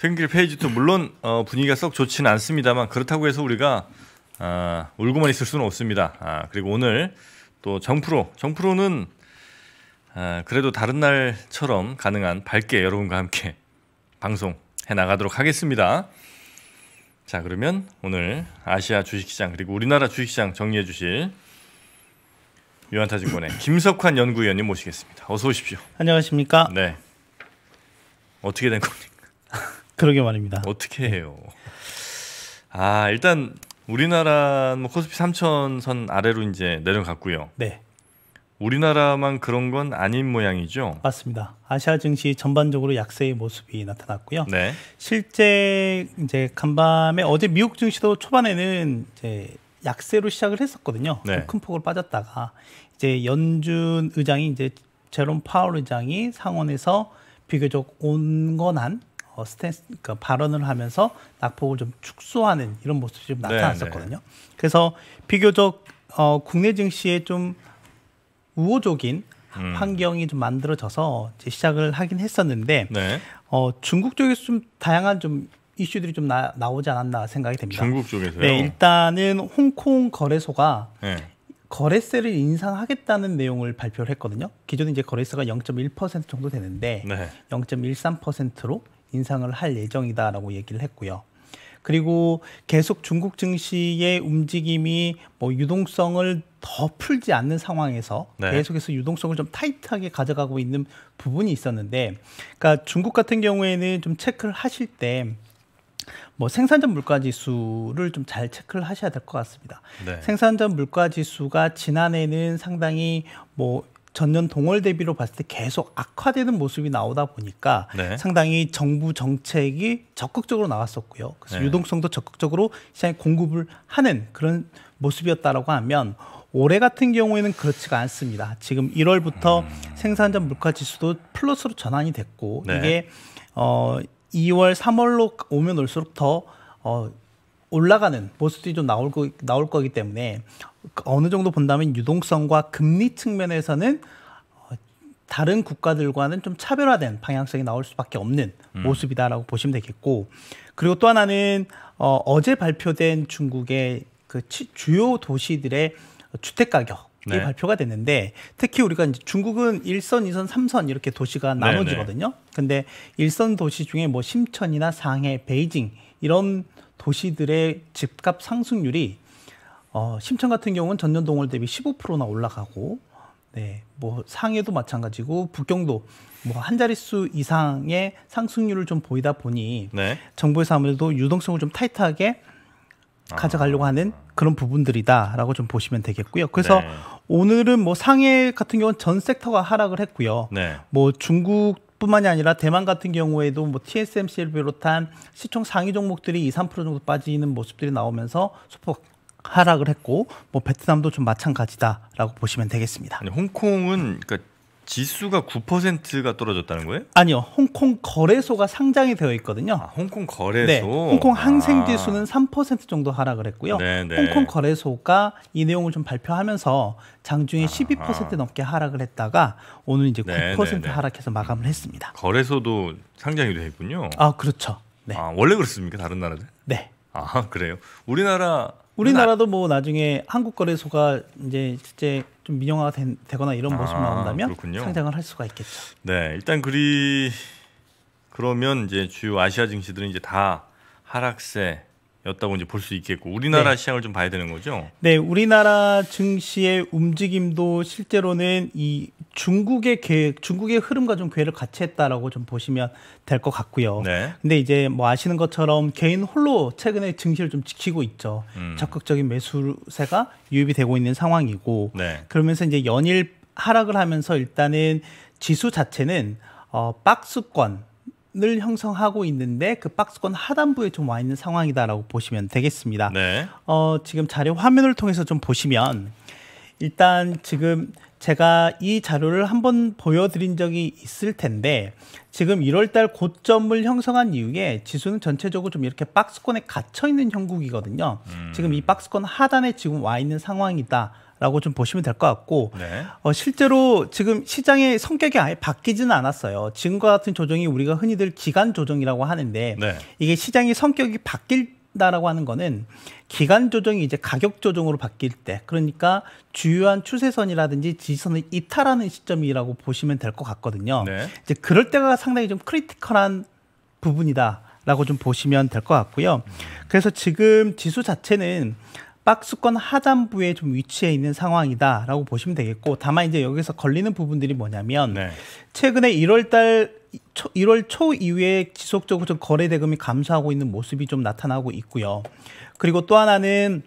퇴근길 페이지도 물론 어, 분위기가 썩 좋지는 않습니다만 그렇다고 해서 우리가 아, 울고만 있을 수는 없습니다. 아, 그리고 오늘 또 정프로 정프로는 아, 그래도 다른 날처럼 가능한 밝게 여러분과 함께 방송 해 나가도록 하겠습니다. 자 그러면 오늘 아시아 주식시장 그리고 우리나라 주식시장 정리해 주실 유한타증권의 김석환 연구위원님 모시겠습니다. 어서 오십시오. 안녕하십니까? 네. 어떻게 된 겁니까? 그러게 말입니다. 어떻게 해요? 아 일단 우리나라 뭐 코스피 3천선 아래로 이제 내려갔고요. 네. 우리나라만 그런 건 아닌 모양이죠. 맞습니다. 아시아 증시 전반적으로 약세의 모습이 나타났고요. 네. 실제 이제 간밤에 어제 미국 증시도 초반에는 이제 약세로 시작을 했었거든요. 네. 큰폭으 빠졌다가 이제 연준 의장이 이제 제롬 파월 의장이 상원에서 비교적 온건한 어, 스탠스 그러니까 발언을 하면서 낙폭을 좀 축소하는 이런 모습이 좀 네, 나타났었거든요. 네네. 그래서 비교적 어, 국내 증시에 좀 우호적인 음. 환경이 좀 만들어져서 이제 시작을 하긴 했었는데 네. 어, 중국 쪽에서 좀 다양한 좀 이슈들이 좀 나, 나오지 않았나 생각이 됩니다. 중국 쪽에서요. 네, 일단은 홍콩 거래소가 네. 거래세를 인상하겠다는 내용을 발표를 했거든요. 기존에 이제 거래세가 0.1% 정도 되는데 네. 0.13%로 인상을 할 예정이다라고 얘기를 했고요. 그리고 계속 중국 증시의 움직임이 뭐 유동성을 더 풀지 않는 상황에서 네. 계속해서 유동성을 좀 타이트하게 가져가고 있는 부분이 있었는데, 그러니까 중국 같은 경우에는 좀 체크를 하실 때. 뭐 생산전 물가 지수를 좀 잘 체크를 하셔야 될 것 같습니다. 네. 생산전 물가 지수가 지난해는 상당히 뭐 전년 동월 대비로 봤을 때 계속 악화되는 모습이 나오다 보니까 네. 상당히 정부 정책이 적극적으로 나왔었고요. 그래서 네. 유동성도 적극적으로 시장에 공급을 하는 그런 모습이었다라고 하면 올해 같은 경우에는 그렇지가 않습니다. 지금 1월부터 음. 생산자 물가 지수도 플러스로 전환이 됐고 네. 이게 어 2월, 3월로 오면 올수록 더 어, 올라가는 모습들이 좀 나올, 거, 나올 거기 때문에 어느 정도 본다면 유동성과 금리 측면에서는 어, 다른 국가들과는 좀 차별화된 방향성이 나올 수밖에 없는 음. 모습이다라고 보시면 되겠고 그리고 또 하나는 어, 어제 발표된 중국의 그 치, 주요 도시들의 주택 가격 이 네. 발표가 됐는데 특히 우리가 이제 중국은 일선이선삼선 이렇게 도시가 네, 나눠지거든요. 네. 근데 일선 도시 중에 뭐 심천이나 상해, 베이징 이런 도시들의 집값 상승률이 어, 심천 같은 경우는 전년 동월 대비 15%나 올라가고 네, 뭐 상해도 마찬가지고 북경도 뭐 한 자릿수 이상의 상승률을 좀 보이다 보니 네. 정부에서 아무래도 유동성을 좀 타이트하게 아. 가져가려고 아. 하는 그런 부분들이다라고 좀 보시면 되겠고요. 그래서 네. 오늘은 뭐 상해 같은 경우는 전 섹터가 하락을 했고요. 네. 뭐 중국 뿐만이 아니라 대만 같은 경우에도 뭐 TSMC를 비롯한 시총 상위 종목들이 2, 3% 정도 빠지는 모습들이 나오면서 소폭 하락을 했고 뭐 베트남도 좀 마찬가지다라고 보시면 되겠습니다. 아니, 홍콩은 그러니까 지수가 9%가 떨어졌다는 거예요? 아니요. 홍콩 거래소가 상장이 되어 있거든요. 아, 홍콩 거래소. 네, 홍콩 아. 항생 지수는 아. 3% 정도 하락을 했고요. 네네. 네. 홍콩 거래소가 이 내용을 좀 발표하면서 장중에 12% 넘게 하락을 했다가 오늘 이제 9%네네 하락해서 마감을 했습니다. 거래소도 상장이 되어 있군요. 아, 그렇죠. 네. 아, 원래 그렇습니까? 다른 나라들? 네. 아, 그래요. 우리나라 우리나라도 뭐 나중에 한국 거래소가 이제 실제 좀 민영화가 되거나 이런 모습 아, 나온다면 그렇군요. 상장을 할 수가 있겠죠. 네, 일단 그리 그러면 이제 주요 아시아 증시들은 이제 다 하락세 였다고 이제 볼 수 있겠고 우리나라 네. 시장을 좀 봐야 되는 거죠. 네, 우리나라 증시의 움직임도 실제로는 이 중국의 계, 중국의 흐름과 좀궤를 같이 했다라고 좀 보시면 될 것 같고요. 네. 근데 이제 뭐 아시는 것처럼 개인 홀로 최근에 증시를 좀 지키고 있죠. 음. 적극적인 매수세가 유입이 되고 있는 상황이고 네. 그러면서 이제 연일 하락을 하면서 일단은 지수 자체는 어, 박스권 을 형성하고 있는데 그 박스권 하단부에 좀 와 있는 상황이다라고 보시면 되겠습니다. 네. 어, 지금 자료 화면을 통해서 좀 보시면 일단 지금 제가 이 자료를 한번 보여드린 적이 있을 텐데 지금 1월달 고점을 형성한 이후에 지수는 전체적으로 좀 이렇게 박스권에 갇혀 있는 형국이거든요. 음. 지금 이 박스권 하단에 지금 와 있는 상황이다. 라고 좀 보시면 될 것 같고 네. 어, 실제로 지금 시장의 성격이 아예 바뀌지는 않았어요. 지금과 같은 조정이 우리가 흔히들 기간 조정이라고 하는데 네. 이게 시장의 성격이 바뀔 다라고 하는 거는 기간 조정이 이제 가격 조정으로 바뀔 때 그러니까 주요한 추세선이라든지 지지선을 이탈하는 시점이라고 보시면 될 것 같거든요. 네. 이제 그럴 때가 상당히 좀 크리티컬한 부분이다라고 좀 보시면 될 것 같고요. 음. 그래서 지금 지수 자체는 박스권 하단부에 좀 위치해 있는 상황이다라고 보시면 되겠고 다만 이제 여기서 걸리는 부분들이 뭐냐면 네. 최근에 1월달 1월 초 이후에 지속적으로 좀 거래 대금이 감소하고 있는 모습이 좀 나타나고 있고요. 그리고 또 하나는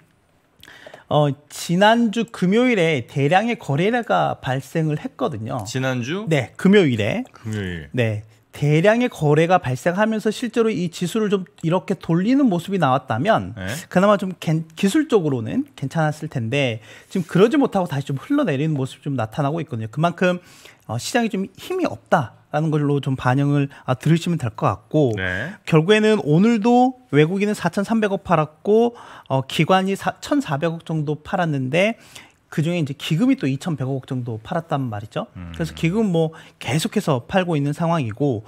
어, 지난주 금요일에 대량의 거래가 발생을 했거든요. 지난주? 네, 금요일에. 금요일. 네. 대량의 거래가 발생하면서 실제로 이 지수를 좀 이렇게 돌리는 모습이 나왔다면 네. 그나마 좀 겐, 기술적으로는 괜찮았을 텐데 지금 그러지 못하고 다시 좀 흘러내리는 모습이 좀 나타나고 있거든요. 그만큼 어, 시장이 좀 힘이 없다라는 걸로 좀 반영을 아, 들으시면 될 것 같고 네. 결국에는 오늘도 외국인은 4,300억 팔았고 어, 기관이 4, 1,400억 정도 팔았는데 그 중에 이제 기금이 또 2,100억 정도 팔았단 말이죠. 음. 그래서 기금 뭐 계속해서 팔고 있는 상황이고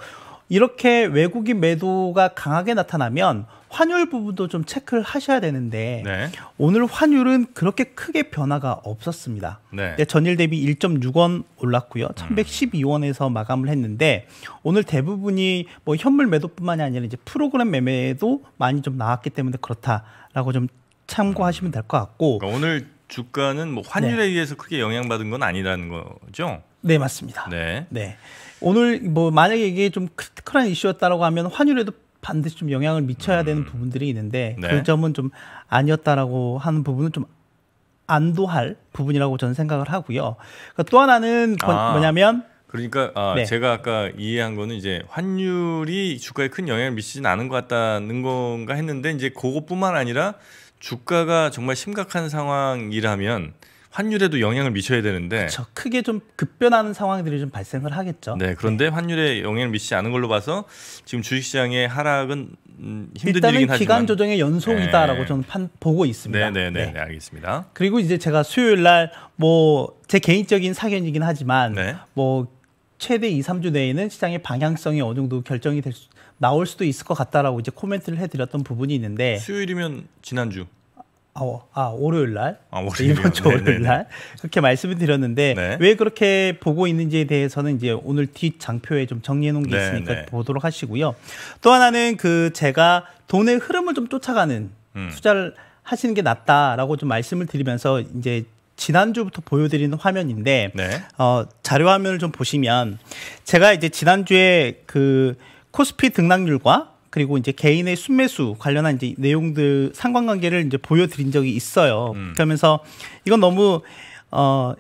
이렇게 외국인 매도가 강하게 나타나면 환율 부분도 좀 체크를 하셔야 되는데 네. 오늘 환율은 그렇게 크게 변화가 없었습니다. 네. 전일 대비 1.6원 올랐고요. 1112원에서 마감을 했는데 오늘 대부분이 뭐 현물 매도뿐만이 아니라 이제 프로그램 매매도 많이 좀 나왔기 때문에 그렇다라고 좀 참고하시면 될 것 같고 그러니까 오늘 주가는 뭐 환율에 네. 의해서 크게 영향받은 건 아니라는 거죠? 네, 맞습니다. 네. 네. 오늘 뭐 만약에 이게 좀 크리티컬한 이슈였다라고 하면 환율에도 반드시 좀 영향을 미쳐야 되는 음. 부분들이 있는데 네. 그 점은 좀 아니었다라고 하는 부분은 좀 안도할 부분이라고 저는 생각을 하고요. 그러니까 또 하나는 아. 뭐냐면 그러니까 아, 네. 제가 아까 이해한 거는 이제 환율이 주가에 큰 영향을 미치진 않은 것 같다는 건가 했는데 이제 그것뿐만 아니라 주가가 정말 심각한 상황이라면 환율에도 영향을 미쳐야 되는데 그쵸. 크게 좀 급변하는 상황들이 좀 발생을 하겠죠. 네, 그런데 네. 환율에 영향을 미치지 않은 걸로 봐서 지금 주식시장의 하락은 음, 힘든 일이긴 하지만 단은 기간 조정의 연속이다라고 네. 저는 판, 보고 있습니다. 네, 네, 네, 네. 네 알겠습니다. 그리고 이제 제가 수요일 날 뭐 제 개인적인 사견이긴 하지만 네. 뭐 최대 2, 3주 내에는 시장의 방향성이 어느 정도 결정이 될 수, 나올 수도 있을 것 같다라고 이제 코멘트를 해드렸던 부분이 있는데 수요일이면 지난주 어, 아, 아 월요일 날 아, 월요일. 이번 주 네, 네, 네. 월요일 날 그렇게 말씀을 드렸는데 네. 왜 그렇게 보고 있는지에 대해서는 이제 오늘 뒷 장표에 좀 정리해 놓은 게 있으니까 네, 네. 보도록 하시고요. 또 하나는 그 제가 돈의 흐름을 좀 쫓아가는 음. 투자를 하시는 게 낫다라고 좀 말씀을 드리면서 이제 지난주부터 보여드리는 화면인데 어, 자료 화면을 좀 보시면 제가 이제 지난주에 그 코스피 등락률과 그리고 이제 개인의 순매수 관련한 이제 내용들 상관관계를 이제 보여드린 적이 있어요. 음. 그러면서 이건 너무 어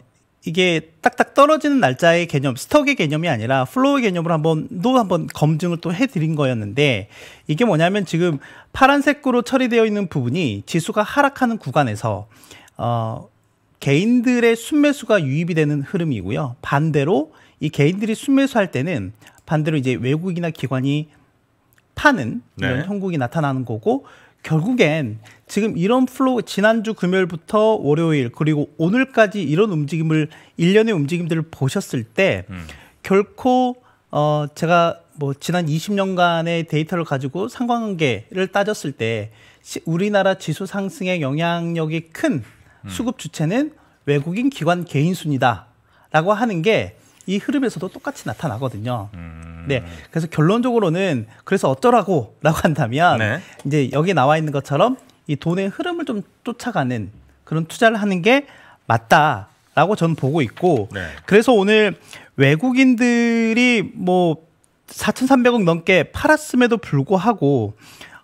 이게 딱딱 떨어지는 날짜의 개념, 스톡의 개념이 아니라 플로우의 개념을 한번 또 한번 검증을 또 해드린 거였는데 이게 뭐냐면 지금 파란색으로 처리되어 있는 부분이 지수가 하락하는 구간에서 어 개인들의 순매수가 유입이 되는 흐름이고요. 반대로 이 개인들이 순매수할 때는 반대로 이제 외국이나 기관이 파는 네. 이런 형국이 나타나는 거고 결국엔 지금 이런 플로우 지난주 금요일부터 월요일 그리고 오늘까지 이런 움직임을 일련의 움직임들을 보셨을 때 음. 결코 어 제가 뭐 지난 20년간의 데이터를 가지고 상관관계를 따졌을 때 우리나라 지수 상승의 영향력이 큰 음. 수급 주체는 외국인 기관 개인 순이다라고 하는 게이 흐름에서도 똑같이 나타나거든요. 음. 네. 그래서 결론적으로는 그래서 어쩌라고라고 한다면 네. 이제 여기 나와 있는 것처럼 이 돈의 흐름을 좀 쫓아가는 그런 투자를 하는 게 맞다라고 저는 보고 있고 네. 그래서 오늘 외국인들이 뭐 4,300억 넘게 팔았음에도 불구하고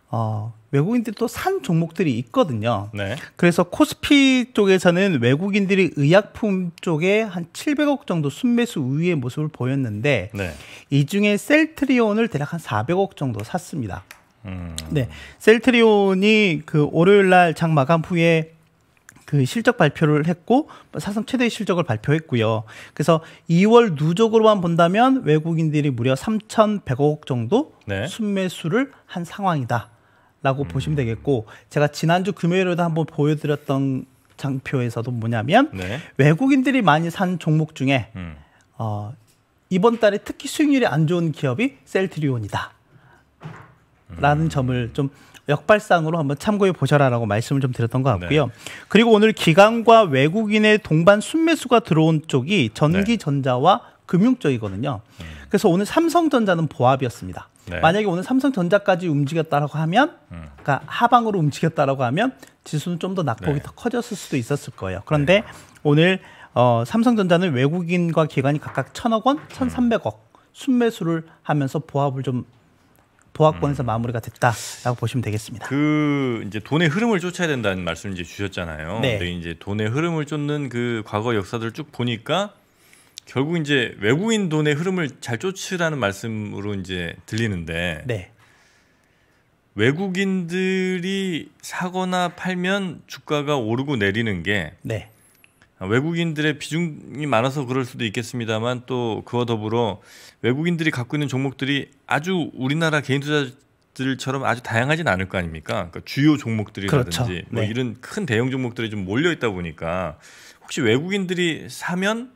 어 외국인들이 또 산 종목들이 있거든요. 네. 그래서 코스피 쪽에서는 외국인들이 의약품 쪽에 한 700억 정도 순매수 우위의 모습을 보였는데 네. 이 중에 셀트리온을 대략 한 400억 정도 샀습니다. 음. 네, 셀트리온이 그 월요일 날장 마감 후에 그 실적 발표를 했고 사상 최대 실적을 발표했고요. 그래서 2월 누적으로만 본다면 외국인들이 무려 3,100억 정도 네. 순매수를 한 상황이다. 라고 음. 보시면 되겠고 제가 지난주 금요일에도 한번 보여드렸던 장표에서도 뭐냐면 네. 외국인들이 많이 산 종목 중에 음. 어, 이번 달에 특히 수익률이 안 좋은 기업이 셀트리온이다 라는 음. 점을 좀 역발상으로 한번 참고해 보셔라라고 말씀을 좀 드렸던 것 네. 같고요. 네. 그리고 오늘 기관과 외국인의 동반 순매수가 들어온 쪽이 네. 전기전자와 금융 쪽이거든요. 음. 그래서 오늘 삼성전자는 보합이었습니다. 네. 만약에 오늘 삼성전자까지 움직였다라고 하면, 음. 그러니까 하방으로 움직였다라고 하면 지수는 좀 더 낙폭이 네. 더 커졌을 수도 있었을 거예요. 그런데 네. 오늘 어, 삼성전자는 외국인과 기관이 각각 천억 원, 천삼백억 순매수를 하면서 보합을 좀 보합권에서 음. 마무리가 됐다라고 보시면 되겠습니다. 그 이제 돈의 흐름을 쫓아야 된다는 말씀 이제 주셨잖아요. 네. 근데 이제 돈의 흐름을 쫓는 그 과거 역사들을 쭉 보니까 결국 이제 외국인 돈의 흐름을 잘 쫓으라는 말씀으로 이제 들리는데 네. 외국인들이 사거나 팔면 주가가 오르고 내리는 게 네. 아, 외국인들의 비중이 많아서 그럴 수도 있겠습니다만 또 그와 더불어 외국인들이 갖고 있는 종목들이 아주 우리나라 개인 투자들처럼 아주 다양하진 않을 거 아닙니까? 그러니까 주요 종목들이라든지 그렇죠. 뭐 네. 이런 큰 대형 종목들이 좀 몰려 있다 보니까 혹시 외국인들이 사면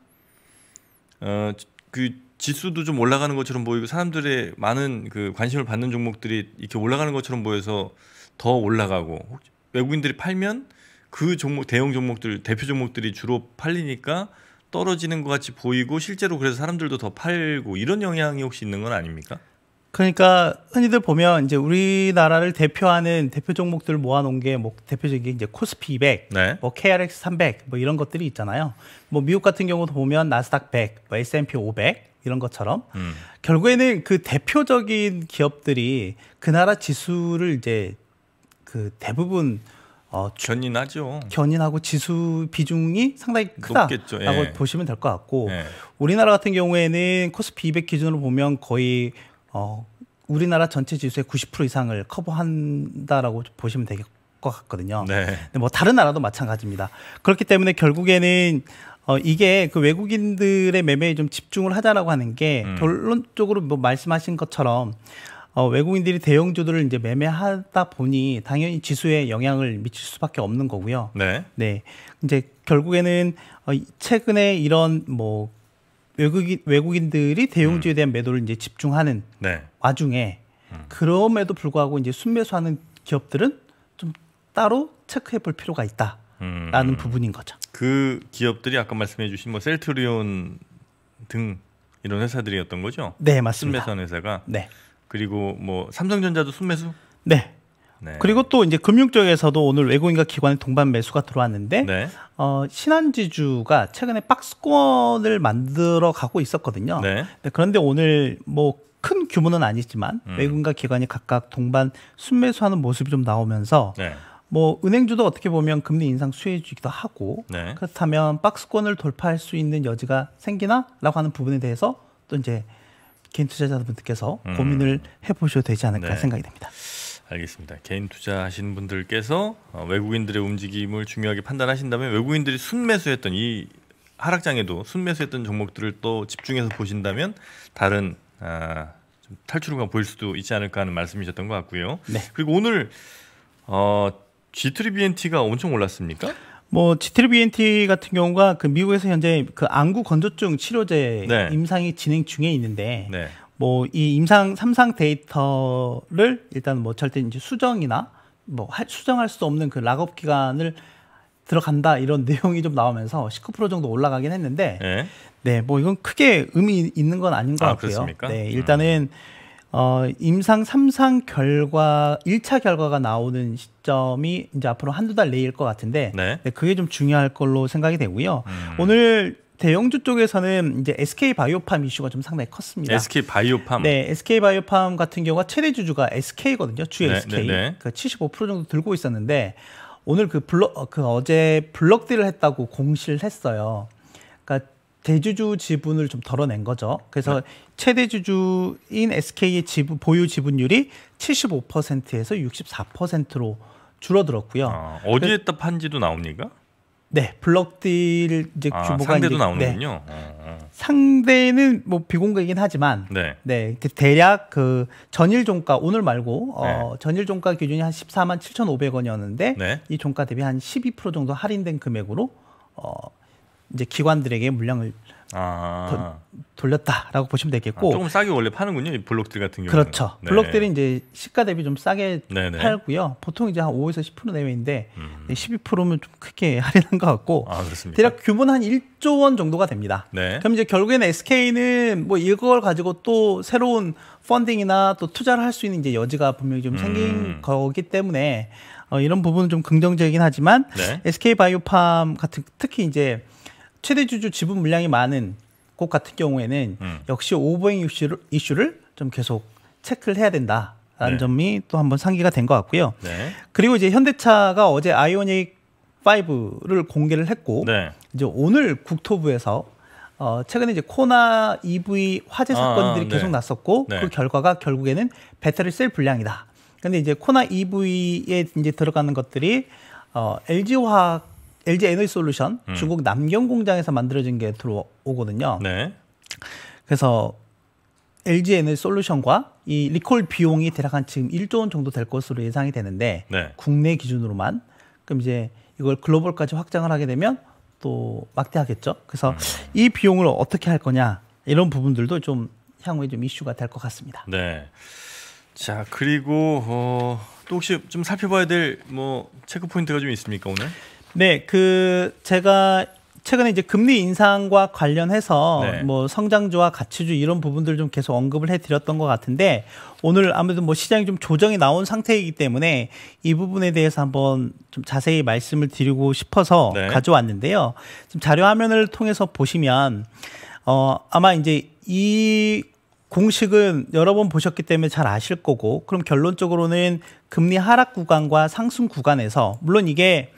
어그 지수도 좀 올라가는 것처럼 보이고 사람들의 많은 그 관심을 받는 종목들이 이렇게 올라가는 것처럼 보여서 더 올라가고 혹시 외국인들이 팔면 그 종목 대형 종목들 대표 종목들이 주로 팔리니까 떨어지는 것 같이 보이고 실제로 그래서 사람들도 더 팔고 이런 영향이 혹시 있는 건 아닙니까? 그러니까 흔히들 보면 이제 우리나라를 대표하는 대표 종목들을 모아놓은 게 뭐 대표적인 게 이제 코스피 200, 네. 뭐 KRX 300, 뭐 이런 것들이 있잖아요. 뭐 미국 같은 경우도 보면 나스닥 100, 뭐 S&P 500 이런 것처럼 음. 결국에는 그 대표적인 기업들이 그 나라 지수를 이제 그 대부분 어, 견인하죠. 견인하고 지수 비중이 상당히 크다라고 예. 보시면 될 것 같고 예. 우리나라 같은 경우에는 코스피 200 기준으로 보면 거의 어, 우리나라 전체 지수의 90% 이상을 커버한다라고 보시면 되될것 같거든요. 네. 근데 뭐 다른 나라도 마찬가지입니다. 그렇기 때문에 결국에는 어, 이게 그 외국인들의 매매에 좀 집중을 하자라고 하는 게 음. 결론적으로 뭐 말씀하신 것처럼 어, 외국인들이 대형주들을 이제 매매하다 보니 당연히 지수에 영향을 미칠 수밖에 없는 거고요. 네. 네. 이제 결국에는 어, 최근에 이런 뭐 외국인 외국인들이 대용주에 음. 대한 매도를 이제 집중하는 네. 와중에 음. 그럼에도 불구하고 이제 순매수하는 기업들은 좀 따로 체크해 볼 필요가 있다. 라는 음. 부분인 거죠. 그 기업들이 아까 말씀해 주신 뭐 셀트리온 등 이런 회사들이었던 거죠? 네, 맞습니다. 순매수 회사가. 네. 그리고 뭐 삼성전자도 순매수? 네. 네. 그리고 또 이제 금융 쪽에서도 오늘 외국인과 기관의 동반 매수가 들어왔는데 네. 어, 신한지주가 최근에 박스권을 만들어 가고 있었거든요. 네. 네 그런데 오늘 뭐 큰 규모는 아니지만 음. 외국인과 기관이 각각 동반 순매수하는 모습이 좀 나오면서 네. 뭐 은행주도 어떻게 보면 금리 인상 수혜주기도 하고 네. 그렇다면 박스권을 돌파할 수 있는 여지가 생기나라고 하는 부분에 대해서 또 이제 개인 투자자분들께서 음. 고민을 해보셔도 되지 않을까 생각이 됩니다. 알겠습니다. 개인 투자하시는 분들께서 어, 외국인들의 움직임을 중요하게 판단하신다면 외국인들이 순매수했던 이 하락장에도 순매수했던 종목들을 또 집중해서 보신다면 다른 아, 좀 탈출구가 보일 수도 있지 않을까 하는 말씀이셨던 것 같고요. 네. 그리고 오늘 어, G3BNT가 엄청 올랐습니까? 뭐 G3BNT 같은 경우가 그 미국에서 현재 그 안구 건조증 치료제 네. 임상이 진행 중에 있는데 네. 뭐이 임상 삼상 데이터를 일단 뭐 절대 이제 수정이나 뭐 수정할 수 없는 그 락업 기간을 들어간다 이런 내용이 좀 나오면서 19% 정도 올라가긴 했는데 네. 네, 뭐 이건 크게 의미 있는 건 아닌 것 아, 같고요. 그렇습니까? 네, 음. 일단은 어, 임상 삼상 결과 일차 결과가 나오는 시점이 이제 앞으로 한두 달 내일 것 같은데 네. 네, 그게 좀 중요할 걸로 생각이 되고요. 음. 오늘 대형주 쪽에서는 이제 SK 바이오팜 이슈가 좀 상당히 컸습니다. SK 바이오팜. 네, SK 바이오팜 같은 경우가 최대 주주가 SK거든요. 주 네, SK. 네, 네. 그75% 정도 들고 있었는데 오늘 그 블럭 어, 그 어제 블럭딜을 했다고 공시를 했어요. 그러니까 대주주 지분을 좀 덜어낸 거죠. 그래서 네. 최대 주주인 SK의 지분 보유 지분율이 75%에서 64%로 줄어들었고요. 아, 어디에다 그 판지도 나옵니까? 네, 블럭딜 이제 아, 규모가 상대도 이제, 나오는군요. 네. 아. 상대는 뭐 비공개이긴 하지만 네, 네 대략 그 전일 종가 오늘 말고 어, 네. 어, 전일 종가 기준이 한 14만 7,500원이었는데 네. 이 종가 대비 한 12% 정도 할인된 금액으로 어, 이제 기관들에게 물량을 아. 돌렸다라고 보시면 되겠고 아, 조금 싸게 원래 파는군요 블록들 같은 경우 그렇죠 네. 블록들이 이제 시가 대비 좀 싸게 네네. 네. 팔고요 보통 이제 한 5에서 10% 내외인데 음. 12%면 좀 크게 할인한 것 같고 아, 대략 규모는 한 1조 원 정도가 됩니다 네. 그럼 이제 결국에는 SK는 뭐 이걸 가지고 또 새로운 펀딩이나 또 투자를 할 수 있는 이제 여지가 분명히 좀 생긴 음. 거기 때문에 어, 이런 부분은 좀 긍정적이긴 하지만 네. SK 바이오팜 같은 특히 이제 최대 주주 지분 물량이 많은 곳 같은 경우에는 음. 역시 오버행 이슈를, 이슈를 좀 계속 체크를 해야 된다라는 네. 점이 또 한번 상기가 된 것 같고요. 네. 그리고 이제 현대차가 어제 아이오닉 5를 공개를 했고 네. 이제 오늘 국토부에서 어, 최근에 이제 코나 EV 화재 아, 사건들이 아, 계속 났었고 네. 그 결과가 결국에는 배터리 셀 불량이다. 근데 이제 코나 EV에 이제 들어가는 것들이 어, LG 화학 LG 에너지 솔루션 음. 중국 남경 공장에서 만들어진 게 들어오거든요. 네. 그래서 LG 에너지 솔루션과 이 리콜 비용이 대략 한 지금 1조 원 정도 될 것으로 예상이 되는데 네. 국내 기준으로만 그럼 이제 이걸 글로벌까지 확장을 하게 되면 또 막대하겠죠. 그래서 음. 이 비용을 어떻게 할 거냐 이런 부분들도 좀 향후에 좀 이슈가 될 것 같습니다. 네. 자 그리고 어, 또 혹시 좀 살펴봐야 될 뭐 체크 포인트가 좀 있습니까 오늘? 네, 그 제가 최근에 이제 금리 인상과 관련해서 네. 뭐 성장주와 가치주 이런 부분들 좀 계속 언급을 해드렸던 것 같은데 오늘 아무래도 뭐 시장이 좀 조정이 나온 상태이기 때문에 이 부분에 대해서 한번 좀 자세히 말씀을 드리고 싶어서 네. 가져왔는데요. 지 자료 화면을 통해서 보시면 어 아마 이제 이 공식은 여러 번 보셨기 때문에 잘 아실 거고 그럼 결론적으로는 금리 하락 구간과 상승 구간에서 물론 이게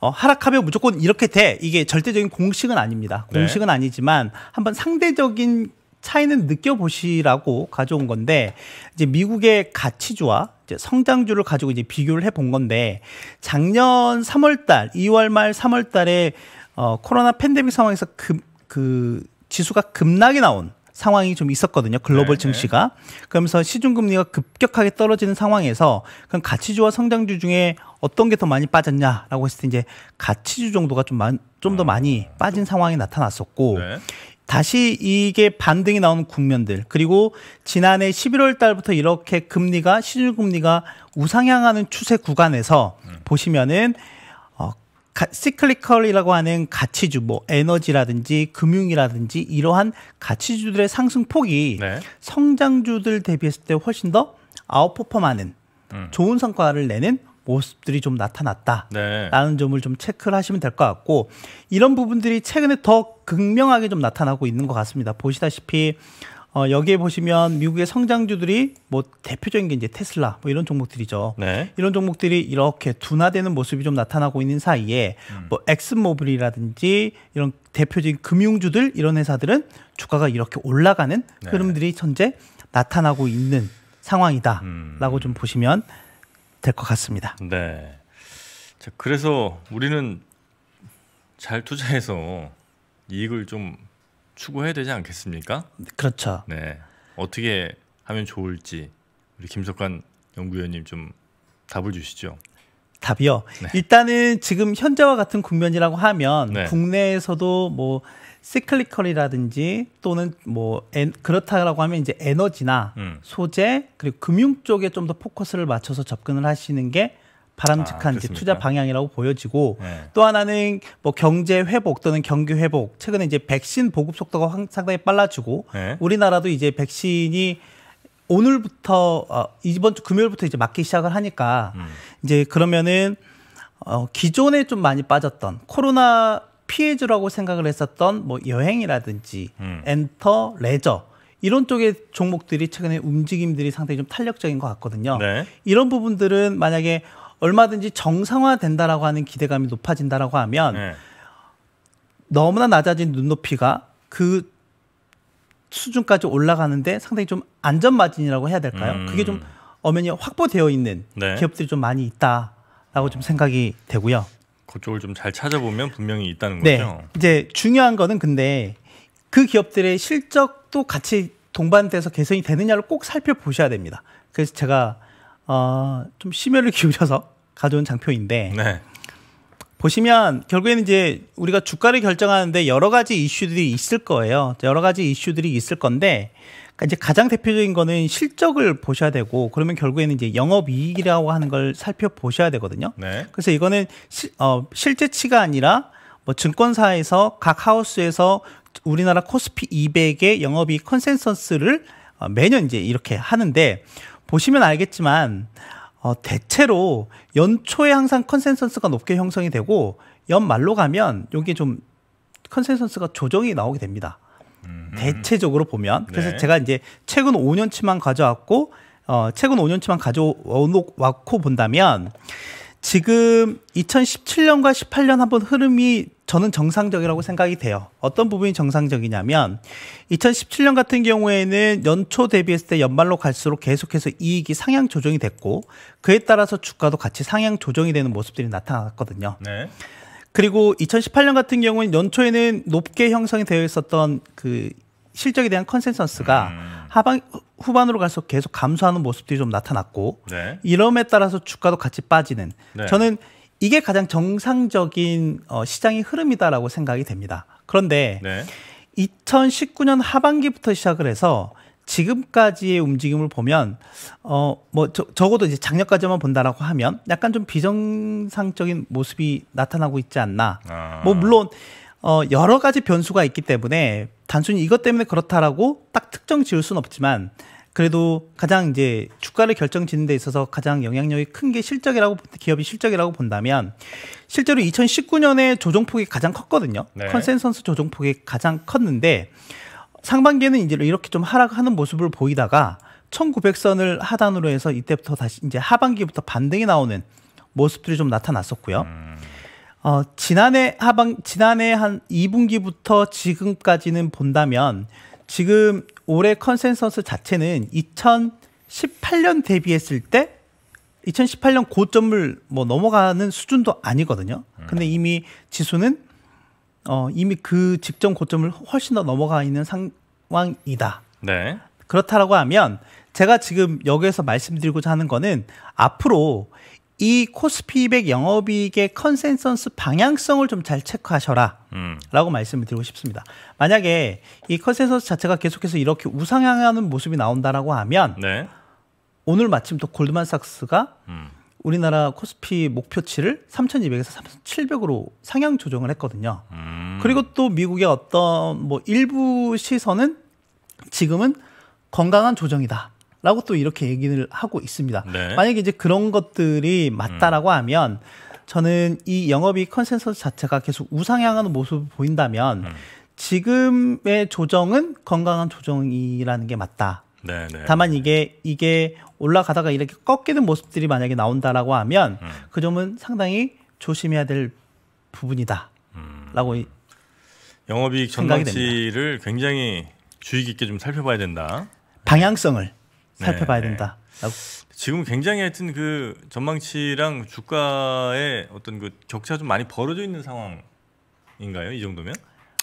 어, 하락하면 무조건 이렇게 돼 이게 절대적인 공식은 아닙니다. 네. 공식은 네. 아니지만 한번 상대적인 차이는 느껴보시라고 가져온 건데 이제 미국의 가치주와 이제 성장주를 가지고 이제 비교를 해본 건데 작년 3월달, 2월 말 3월달에 어, 코로나 팬데믹 상황에서 그, 그 지수가 급락이 나온 상황이 좀 있었거든요. 글로벌 네, 네 증시가. 그러면서 시중금리가 급격하게 떨어지는 상황에서 그럼 가치주와 성장주 중에 어떤 게 더 많이 빠졌냐라고 했을 때 이제 가치주 정도가 좀좀더 아, 많이 빠진 상황이 나타났었고 네. 다시 이게 반등이 나오는 국면들 그리고 지난해 11월 달부터 이렇게 금리가 시중 금리가 우상향하는 추세 구간에서 음. 보시면은 어 시클리컬이라고 하는 가치주 뭐 에너지라든지 금융이라든지 이러한 가치주들의 상승 폭이 네. 성장주들 대비했을 때 훨씬 더 아웃퍼폼하는 음. 좋은 성과를 내는 모습들이 좀 나타났다라는 네. 점을 좀 체크를 하시면 될 것 같고 이런 부분들이 최근에 더 극명하게 좀 나타나고 있는 것 같습니다. 보시다시피 어, 여기에 보시면 미국의 성장주들이 뭐 대표적인 게 이제 테슬라 뭐 이런 종목들이죠. 네. 이런 종목들이 이렇게 둔화되는 모습이 좀 나타나고 있는 사이에 음. 뭐 엑스모빌이라든지 이런 대표적인 금융주들 이런 회사들은 주가가 이렇게 올라가는 네. 흐름들이 현재 나타나고 있는 상황이다라고 음. 좀 보시면 될것 같습니다. 네. 자, 그래서 우리는 잘 투자해서 이익을 좀 추구해야 되지 않겠습니까? 그렇죠. 네. 어떻게 하면 좋을지 우리 김석환 연구위원님 좀 답을 주시죠. 답이요. 네. 일단은 지금 현재와 같은 국면이라고 하면 네. 국내에서도 뭐 시클리컬이라든지 또는 뭐 에, 그렇다라고 하면 이제 에너지나 음. 소재 그리고 금융 쪽에 좀 더 포커스를 맞춰서 접근을 하시는 게 바람직한 아, 이제 투자 방향이라고 보여지고 네. 또 하나는 뭐 경제 회복 또는 경기 회복 최근에 이제 백신 보급 속도가 상당히 빨라지고 네. 우리나라도 이제 백신이 오늘부터 어, 이번 주 금요일부터 이제 맞기 시작을 하니까 음. 이제 그러면은 어, 기존에 좀 많이 빠졌던 코로나 피해주라고 생각을 했었던 뭐 여행이라든지 음. 엔터, 레저 이런 쪽의 종목들이 최근에 움직임들이 상당히 좀 탄력적인 것 같거든요. 네. 이런 부분들은 만약에 얼마든지 정상화된다라고 하는 기대감이 높아진다라고 하면 네. 너무나 낮아진 눈높이가 그 수준까지 올라가는데 상당히 좀 안전 마진이라고 해야 될까요? 음. 그게 좀 엄연히 확보되어 있는 네. 기업들이 좀 많이 있다라고 좀 생각이 되고요. 그쪽을 좀 잘 찾아보면 분명히 있다는 네. 거죠. 이제 중요한 거는 근데 그 기업들의 실적도 같이 동반돼서 개선이 되느냐를 꼭 살펴보셔야 됩니다. 그래서 제가 어, 좀 심혈을 기울여서 가져온 장표인데 네. 보시면 결국에는 이제 우리가 주가를 결정하는데 여러 가지 이슈들이 있을 거예요. 여러 가지 이슈들이 있을 건데 그러니까 이제 가장 대표적인 거는 실적을 보셔야 되고 그러면 결국에는 이제 영업이익이라고 하는 걸 살펴보셔야 되거든요. 네. 그래서 이거는 시, 어, 실제치가 아니라 뭐 증권사에서 각 하우스에서 우리나라 코스피 200의 영업이익 컨센서스를 어, 매년 이제 이렇게 하는데 보시면 알겠지만 어, 대체로 연초에 항상 컨센서스가 높게 형성이 되고 연말로 가면 이게 좀 컨센서스가 조정이 나오게 됩니다. 음. 대체적으로 보면 그래서 네. 제가 이제 최근 5년치만 가져왔고 어, 최근 5년치만 가져왔고 본다면 지금 2017년과 18년 한번 흐름이 저는 정상적이라고 생각이 돼요. 어떤 부분이 정상적이냐면 2017년 같은 경우에는 연초 대비했을 때 연말로 갈수록 계속해서 이익이 상향 조정이 됐고 그에 따라서 주가도 같이 상향 조정이 되는 모습들이 나타났거든요. 네. 그리고 2018년 같은 경우는 연초에는 높게 형성이 되어 있었던 그 실적에 대한 컨센서스가 음. 하반 후반으로 가서 계속 감소하는 모습들이 좀 나타났고 네. 이럼에 따라서 주가도 같이 빠지는 네. 저는 이게 가장 정상적인 어, 시장의 흐름이다라고 생각이 됩니다. 그런데 네. 2019년 하반기부터 시작을 해서 지금까지의 움직임을 보면 어 뭐 적어도 이제 작년까지만 본다라고 하면 약간 좀 비정상적인 모습이 나타나고 있지 않나. 아. 뭐 물론 어 여러 가지 변수가 있기 때문에 단순히 이것 때문에 그렇다라고 딱 특정 지을 수는 없지만 그래도 가장 이제 주가를 결정짓는 데 있어서 가장 영향력이 큰 게 실적이라고 기업이 실적이라고 본다면 실제로 2019년에 조정폭이 가장 컸거든요. 네. 컨센서스 조정폭이 가장 컸는데 상반기에는 이제 이렇게 좀 하락하는 모습을 보이다가 1900선을 하단으로 해서 이때부터 다시 이제 하반기부터 반등이 나오는 모습들이 좀 나타났었고요. 음. 어, 지난해 하반 지난해 한 2분기부터 지금까지는 본다면 지금 올해 컨센서스 자체는 2018년 대비했을 때 2018년 고점을 뭐 넘어가는 수준도 아니거든요. 음. 근데 이미 지수는 어, 이미 그 직전 고점을 훨씬 더 넘어가 있는 상황이다. 네. 그렇다라고 하면 제가 지금 여기에서 말씀드리고자 하는 거는 앞으로 이 코스피 200 영업이익의 컨센서스 방향성을 좀 잘 체크하셔라 음. 라고 말씀을 드리고 싶습니다. 만약에 이 컨센서스 자체가 계속해서 이렇게 우상향하는 모습이 나온다라고 하면 네. 오늘 마침 또 골드만삭스가 음. 우리나라 코스피 목표치를 3,200에서 3,700으로 상향 조정을 했거든요. 음. 그리고 또 미국의 어떤 뭐 일부 시선은 지금은 건강한 조정이다. 라고 또 이렇게 얘기를 하고 있습니다. 네. 만약에 이제 그런 것들이 맞다라고 음. 하면 저는 이 영업이 컨센서스 자체가 계속 우상향하는 모습을 보인다면 음. 지금의 조정은 건강한 조정이라는 게 맞다. 네네. 네. 다만 이게 이게 올라가다가 이렇게 꺾이는 모습들이 만약에 나온다라고 하면 음. 그 점은 상당히 조심해야 될 부분이다라고 음. 영업이익 전망치를 굉장히 주의 깊게 좀 살펴봐야 된다. 방향성을 네. 살펴봐야 네네. 된다. 지금 굉장히 하여튼 그 전망치랑 주가의 어떤 그 격차 좀 많이 벌어져 있는 상황인가요? 이 정도면?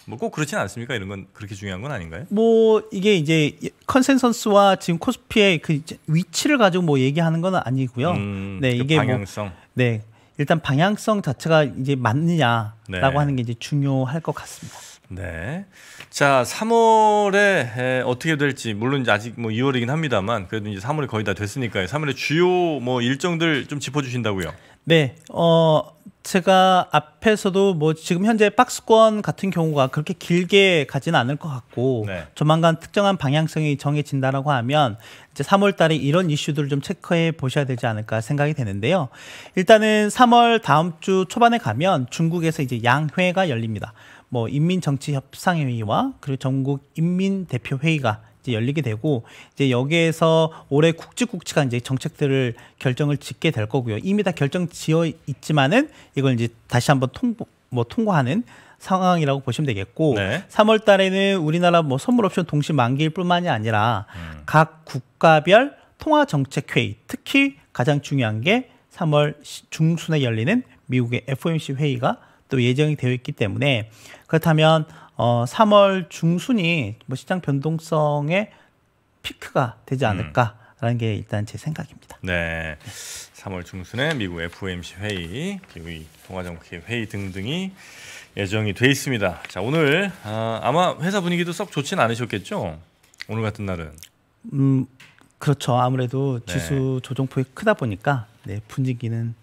뭐꼭그렇지는 않습니까? 이런 건 그렇게 중요한 건 아닌가요? 뭐 이게 이제 컨센서스와 지금 코스피의 그 위치를 가지고 뭐 얘기하는 건 아니고요. 음, 네, 그 이게 뭐 방향성. 뭐, 네. 일단 방향성 자체가 이제 맞느냐라고 네. 하는 게 이제 중요할 것 같습니다. 네. 자, 3월에 어떻게 될지 물론 이제 아직 뭐 2월이긴 합니다만 그래도 이제 3월이 거의 다 됐으니까요. 3월에 주요 뭐 일정들 좀 짚어 주신다고요. 네. 어 제가 앞에서도 뭐 지금 현재 박스권 같은 경우가 그렇게 길게 가지는 않을 것 같고 네. 조만간 특정한 방향성이 정해진다라고 하면 이제 3월 달에 이런 이슈들을 좀 체크해 보셔야 되지 않을까 생각이 되는데요. 일단은 3월 다음 주 초반에 가면 중국에서 이제 양회가 열립니다. 뭐 인민정치협상회의와 그리고 전국 인민대표회의가 이제 열리게 되고 이제 여기에서 올해 국직국직한 이제 정책들을 결정을 짓게 될 거고요. 이미 다 결정 지어 있지만은 이걸 이제 다시 한번 통보 뭐 통과하는 상황이라고 보시면 되겠고 네. 3월 달에는 우리나라 뭐 선물 옵션 동시 만기일 뿐만이 아니라 음. 각 국가별 통화 정책 회의 특히 가장 중요한 게 3월 중순에 열리는 미국의 FOMC 회의가 또 예정이 되어 있기 때문에 그렇다면 어, 3월 중순이 뭐 시장 변동성의 피크가 되지 음. 않을까라는 음. 게 일단 제 생각입니다. 네. 3월 중순에 미국 FOMC 회의, 기후 통화정책 회의 등등이 예정이 돼 있습니다. 자, 오늘 아, 아마 회사 분위기도 썩 좋진 않으셨겠죠? 오늘 같은 날은. 음, 그렇죠. 아무래도 네. 지수 조정폭이 크다 보니까 네, 분위기는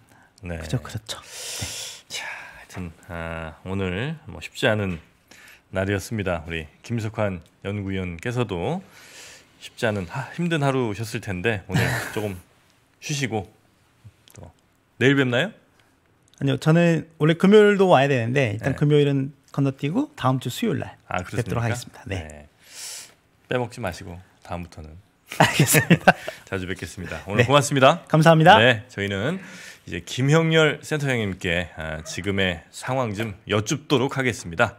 네. 그저 그렇죠. 네. 자, 하여튼 아, 오늘 뭐 쉽지 않은 날이었습니다. 우리 김석환 연구위원께서도 쉽지 않은 하, 힘든 하루셨을 텐데 오늘 조금 쉬시고 또 내일 뵙나요? 아니요, 저는 원래 금요일도 와야 되는데 일단 네. 금요일은 건너뛰고 다음 주 수요일 날 아, 뵙도록 하겠습니다. 네. 네. 빼먹지 마시고 다음부터는 알겠습니다. 자주 뵙겠습니다. 오늘 네. 고맙습니다. 감사합니다. 네, 저희는 이제 김형렬 센터장님께 아, 지금의 상황 좀 여쭙도록 하겠습니다.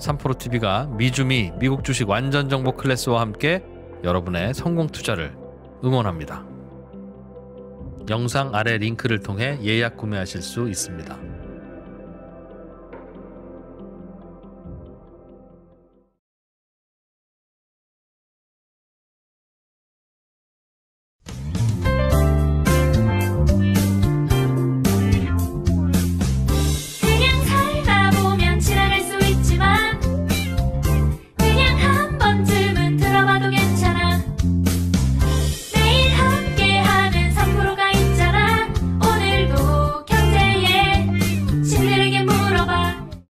삼프로 TV가 미주미 미국 주식 완전 정보 클래스와 함께 여러분의 성공 투자를 응원합니다. 영상 아래 링크를 통해 예약 구매하실 수 있습니다.